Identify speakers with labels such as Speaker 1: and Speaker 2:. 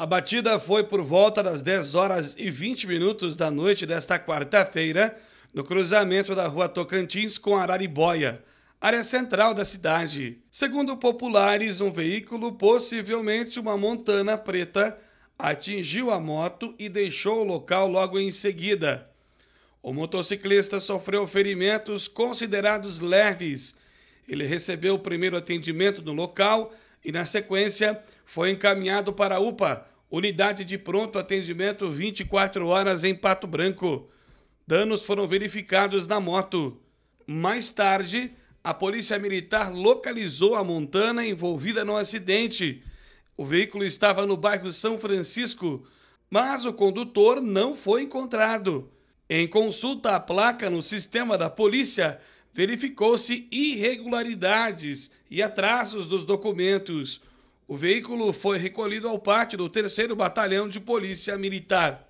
Speaker 1: A batida foi por volta das 10 horas e 20 minutos da noite desta quarta-feira, no cruzamento da rua Tocantins com Arariboia, área central da cidade. Segundo populares, um veículo, possivelmente uma montana preta, atingiu a moto e deixou o local logo em seguida. O motociclista sofreu ferimentos considerados leves. Ele recebeu o primeiro atendimento no local e, na sequência, foi encaminhado para a UPA, unidade de pronto atendimento 24 horas em Pato Branco. Danos foram verificados na moto. Mais tarde, a Polícia Militar localizou a Montana envolvida no acidente. O veículo estava no bairro São Francisco, mas o condutor não foi encontrado. Em consulta à placa no sistema da polícia, verificou-se irregularidades e atrasos dos documentos. O veículo foi recolhido ao pátio do 3 Batalhão de Polícia Militar.